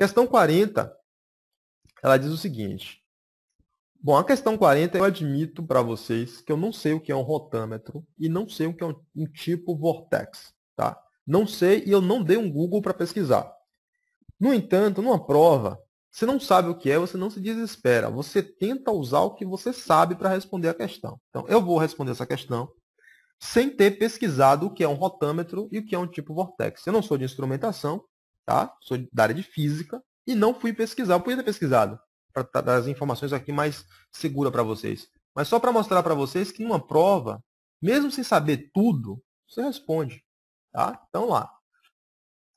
Questão 40, ela diz o seguinte. Bom, a questão 40, eu admito para vocês que eu não sei o que é um rotâmetro e não sei o que é um, um tipo vortex, tá? Não sei e eu não dei um Google para pesquisar. No entanto, numa prova, você não sabe o que é, você não se desespera. Você tenta usar o que você sabe para responder a questão. Então, eu vou responder essa questão sem ter pesquisado o que é um rotâmetro e o que é um tipo vortex. Eu não sou de instrumentação, tá? Sou da área de física e não fui pesquisar. Eu podia ter pesquisado para tá, dar as informações aqui mais segura para vocês. Mas só para mostrar para vocês que numa prova, mesmo sem saber tudo, você responde, tá? Então lá.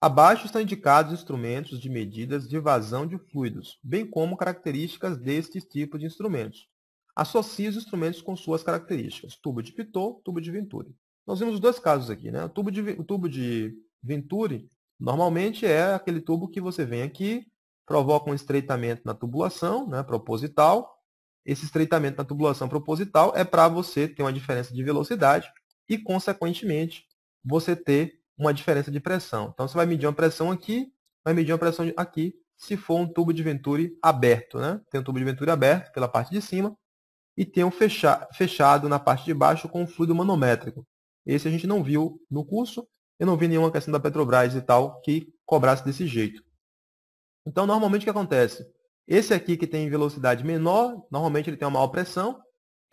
Abaixo estão indicados instrumentos de medidas de vazão de fluidos, bem como características destes tipos de instrumentos. Associe os instrumentos com suas características, tubo de Pitot, tubo de Venturi. Nós vimos os dois casos aqui, né? O tubo de, o tubo de Venturi Normalmente é aquele tubo que você vem aqui, provoca um estreitamento na tubulação, né, proposital. Esse estreitamento na tubulação proposital é para você ter uma diferença de velocidade e, consequentemente, você ter uma diferença de pressão. Então, você vai medir uma pressão aqui, vai medir uma pressão aqui, se for um tubo de Venturi aberto. Né? Tem um tubo de Venturi aberto pela parte de cima e tem um fechado na parte de baixo com um fluido manométrico. Esse a gente não viu no curso, eu não vi nenhuma questão da Petrobras e tal que cobrasse desse jeito. Então, normalmente o que acontece? Esse aqui que tem velocidade menor, normalmente ele tem uma maior pressão.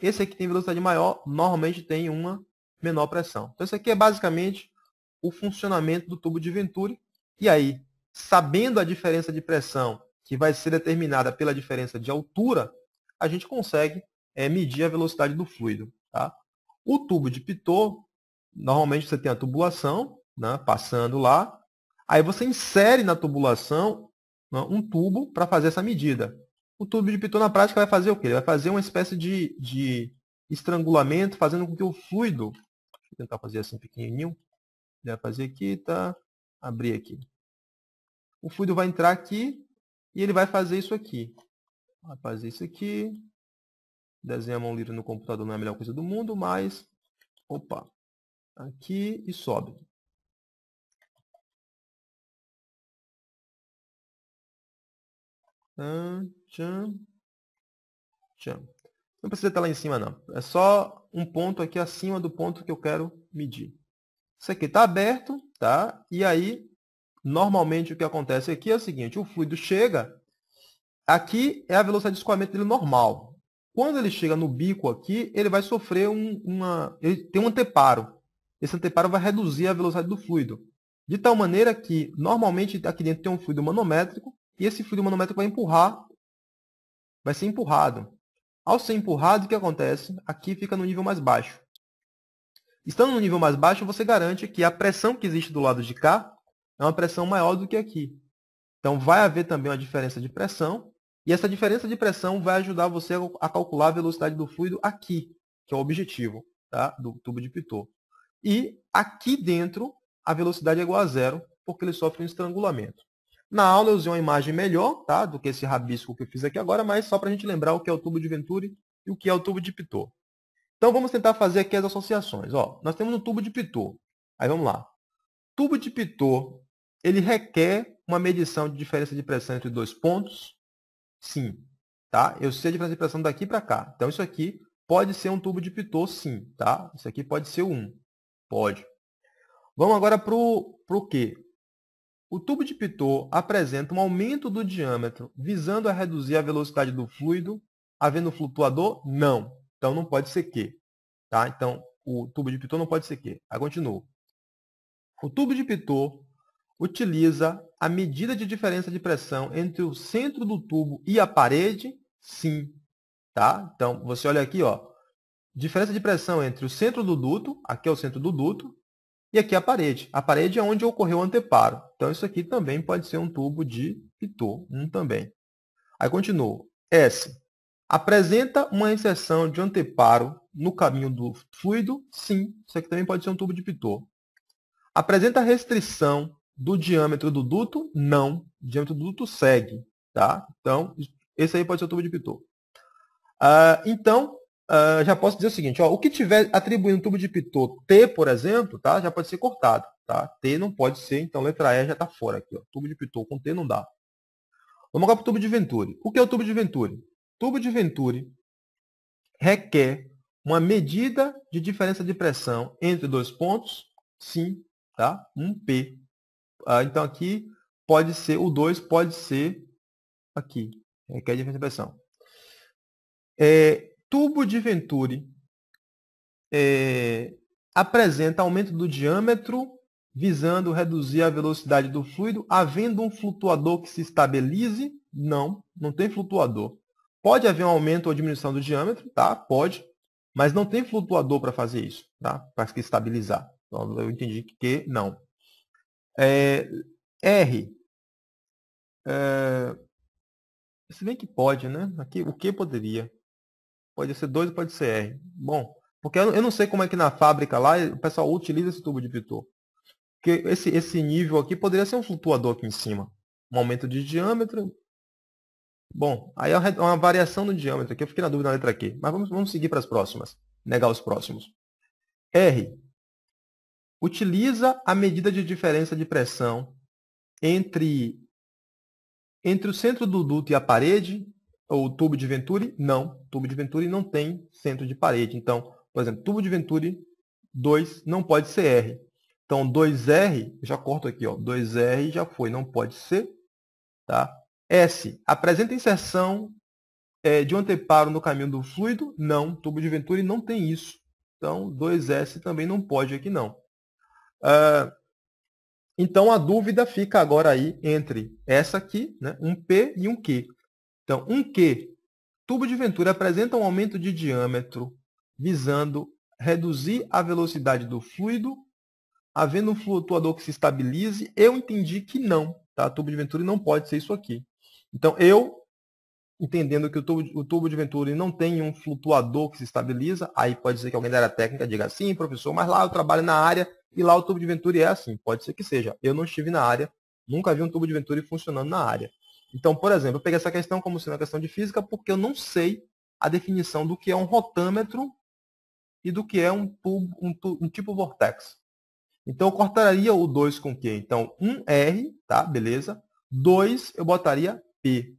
Esse aqui que tem velocidade maior, normalmente tem uma menor pressão. Então, isso aqui é basicamente o funcionamento do tubo de Venturi. E aí, sabendo a diferença de pressão que vai ser determinada pela diferença de altura, a gente consegue é, medir a velocidade do fluido. Tá? O tubo de Pitot, Normalmente você tem a tubulação, né, passando lá. Aí você insere na tubulação né, um tubo para fazer essa medida. O tubo de Pitot na prática vai fazer o quê? Ele vai fazer uma espécie de, de estrangulamento, fazendo com que o fluido... Deixa eu tentar fazer assim pequenininho. Ele né, vai fazer aqui, tá? Abrir aqui. O fluido vai entrar aqui e ele vai fazer isso aqui. Vai fazer isso aqui. Desenhar a mão livre no computador não é a melhor coisa do mundo, mas... Opa! aqui e sobe. Não precisa estar lá em cima, não. É só um ponto aqui acima do ponto que eu quero medir. Isso aqui está aberto, tá? E aí, normalmente o que acontece aqui é o seguinte, o fluido chega, aqui é a velocidade de escoamento dele normal. Quando ele chega no bico aqui, ele vai sofrer um, uma... Ele tem um anteparo esse anteparo vai reduzir a velocidade do fluido. De tal maneira que, normalmente, aqui dentro tem um fluido manométrico, e esse fluido manométrico vai empurrar, vai ser empurrado. Ao ser empurrado, o que acontece? Aqui fica no nível mais baixo. Estando no nível mais baixo, você garante que a pressão que existe do lado de cá é uma pressão maior do que aqui. Então, vai haver também uma diferença de pressão, e essa diferença de pressão vai ajudar você a calcular a velocidade do fluido aqui, que é o objetivo tá? do tubo de Pitot. E aqui dentro, a velocidade é igual a zero, porque ele sofre um estrangulamento. Na aula eu usei uma imagem melhor tá, do que esse rabisco que eu fiz aqui agora, mas só para a gente lembrar o que é o tubo de Venturi e o que é o tubo de Pitot. Então vamos tentar fazer aqui as associações. Ó, nós temos um tubo de Pitot. Aí vamos lá. Tubo de Pitot, ele requer uma medição de diferença de pressão entre dois pontos? Sim. Tá? Eu sei a diferença de pressão daqui para cá. Então isso aqui pode ser um tubo de Pitot, sim. Tá? Isso aqui pode ser um. Pode. Vamos agora para o quê? O tubo de Pitot apresenta um aumento do diâmetro visando a reduzir a velocidade do fluido, havendo flutuador? Não. Então, não pode ser que, Tá? Então, o tubo de Pitot não pode ser que. Aí, continuo. O tubo de Pitot utiliza a medida de diferença de pressão entre o centro do tubo e a parede? Sim. Tá? Então, você olha aqui, ó diferença de pressão entre o centro do duto, aqui é o centro do duto, e aqui é a parede. A parede é onde ocorreu o anteparo. Então, isso aqui também pode ser um tubo de Pitot, um também. Aí, continuo. S. Apresenta uma inserção de anteparo no caminho do fluido? Sim. Isso aqui também pode ser um tubo de Pitot. Apresenta restrição do diâmetro do duto? Não. O diâmetro do duto segue. Tá? Então, esse aí pode ser o tubo de Pitot. Uh, ah, então, Uh, já posso dizer o seguinte, ó, o que tiver atribuindo tubo de Pitot T, por exemplo, tá, já pode ser cortado. Tá? T não pode ser, então letra E já está fora aqui. Ó. Tubo de Pitot com T não dá. Vamos agora para o tubo de Venturi. O que é o tubo de Venturi? Tubo de Venturi requer uma medida de diferença de pressão entre dois pontos, sim, tá? um P. Ah, então aqui pode ser, o 2 pode ser aqui, requer diferença de pressão. É, tubo de Venturi é, apresenta aumento do diâmetro visando reduzir a velocidade do fluido, havendo um flutuador que se estabilize? Não, não tem flutuador. Pode haver um aumento ou diminuição do diâmetro, tá? Pode, mas não tem flutuador para fazer isso, tá? Para se estabilizar. Então, eu entendi que não. É, R. É, se bem que pode, né? Aqui, o que poderia? pode ser 2 pode ser R. Bom, porque eu não sei como é que na fábrica lá o pessoal utiliza esse tubo de pitot. Porque esse, esse nível aqui poderia ser um flutuador aqui em cima. Um aumento de diâmetro. Bom, aí é uma é variação no diâmetro aqui. Eu fiquei na dúvida na letra Q. Mas vamos, vamos seguir para as próximas. Negar os próximos. R. Utiliza a medida de diferença de pressão entre, entre o centro do duto e a parede o tubo de Venturi? Não. Tubo de Venturi não tem centro de parede. Então, por exemplo, tubo de Venturi 2 não pode ser R. Então, 2R, já corto aqui, ó, 2R já foi, não pode ser. Tá? S, apresenta inserção é, de um anteparo no caminho do fluido? Não, tubo de Venturi não tem isso. Então, 2S também não pode aqui não. Uh, então, a dúvida fica agora aí entre essa aqui, né, um P e um Q. Então, um Q, tubo de Ventura apresenta um aumento de diâmetro visando reduzir a velocidade do fluido, havendo um flutuador que se estabilize, eu entendi que não. Tá? Tubo de Venturi não pode ser isso aqui. Então, eu, entendendo que o tubo, o tubo de Venturi não tem um flutuador que se estabiliza, aí pode ser que alguém da área técnica diga assim, professor, mas lá eu trabalho na área e lá o tubo de Venturi é assim. Pode ser que seja. Eu não estive na área, nunca vi um tubo de Venturi funcionando na área. Então, por exemplo, eu peguei essa questão como sendo uma questão de física porque eu não sei a definição do que é um rotâmetro e do que é um, tubo, um, um tipo vortex. Então, eu cortaria o 2 com o quê? Então, 1R, um tá? Beleza. 2, eu botaria P.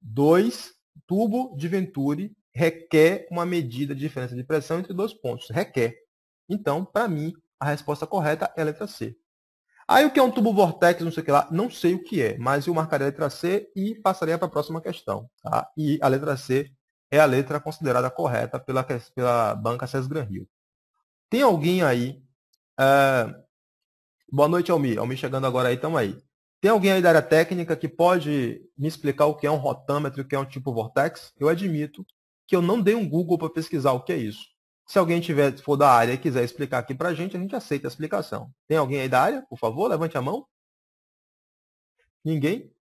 2, tubo de Venturi requer uma medida de diferença de pressão entre dois pontos. Requer. Então, para mim, a resposta correta é a letra C. Aí o que é um tubo vortex, não sei o que lá, não sei o que é, mas eu marcarei a letra C e passaria para a próxima questão. Tá? E a letra C é a letra considerada correta pela, pela banca César Gran Tem alguém aí... Uh... Boa noite, Almi. Almi chegando agora aí, estamos aí. Tem alguém aí da área técnica que pode me explicar o que é um rotâmetro, o que é um tipo vortex? Eu admito que eu não dei um Google para pesquisar o que é isso. Se alguém tiver, for da área e quiser explicar aqui para a gente, a gente aceita a explicação. Tem alguém aí da área? Por favor, levante a mão. Ninguém?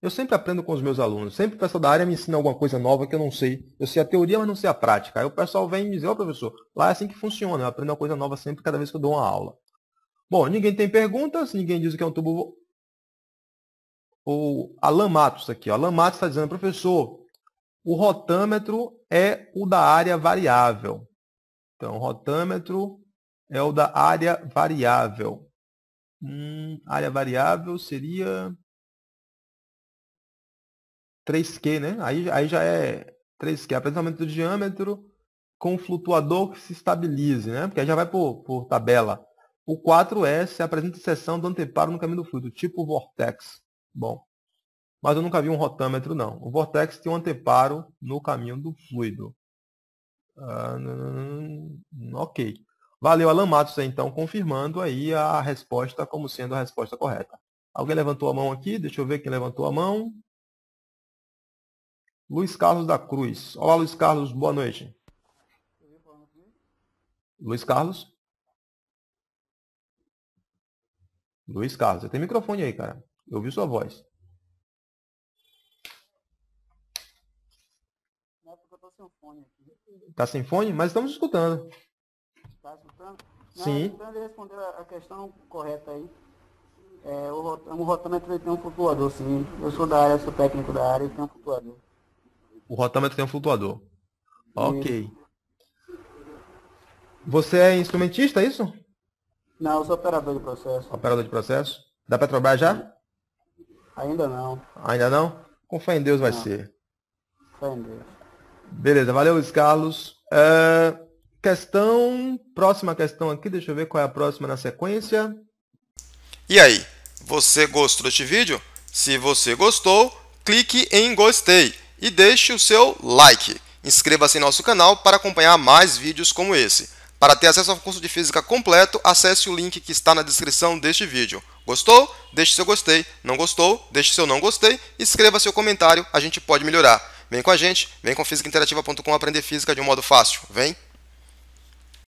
Eu sempre aprendo com os meus alunos. Sempre o pessoal da área me ensina alguma coisa nova que eu não sei. Eu sei a teoria, mas não sei a prática. Aí o pessoal vem me diz, ó oh, professor, lá é assim que funciona. Eu aprendo uma coisa nova sempre, cada vez que eu dou uma aula. Bom, ninguém tem perguntas, ninguém diz o que é um tubo... O Alan Matos aqui, ó. Alan Matos está dizendo, professor, o rotâmetro é o da área variável. Então, o rotâmetro é o da área variável. Hum, área variável seria 3Q, né? Aí, aí já é 3Q, apresentamento do diâmetro com flutuador que se estabilize, né? Porque aí já vai por, por tabela. O 4S apresenta seção do anteparo no caminho do fluido, tipo vortex. Bom, mas eu nunca vi um rotâmetro, não. O vortex tem um anteparo no caminho do fluido. Uh, ok. Valeu, Alan Matos, então, confirmando aí a resposta como sendo a resposta correta. Alguém levantou a mão aqui? Deixa eu ver quem levantou a mão. Luiz Carlos da Cruz. Olá, Luiz Carlos, boa noite. Luiz Carlos? Luiz Carlos, você tem microfone aí, cara. Eu ouvi sua voz. Tá sem fone? Mas estamos escutando. Está escutando? Não, Sim. Então ele a questão correta aí. É, o, o rotâmetro tem um flutuador, sim. Eu sou da área, sou técnico da área e tem um flutuador. O rotâmetro tem um flutuador. Ok. Você é instrumentista, é isso? Não, eu sou operador de processo. Operador de processo? Da Petrobras já? Ainda não. Ainda não? Com fé em Deus vai não. ser. Fé em Deus. Beleza, valeu Luiz Carlos. Uh, questão, próxima questão aqui, deixa eu ver qual é a próxima na sequência. E aí, você gostou deste vídeo? Se você gostou, clique em gostei e deixe o seu like. Inscreva-se em nosso canal para acompanhar mais vídeos como esse. Para ter acesso ao curso de Física completo, acesse o link que está na descrição deste vídeo. Gostou? Deixe seu gostei. Não gostou? Deixe seu não gostei. Escreva seu comentário, a gente pode melhorar. Vem com a gente, vem com físicainterativa.com aprender física de um modo fácil. Vem!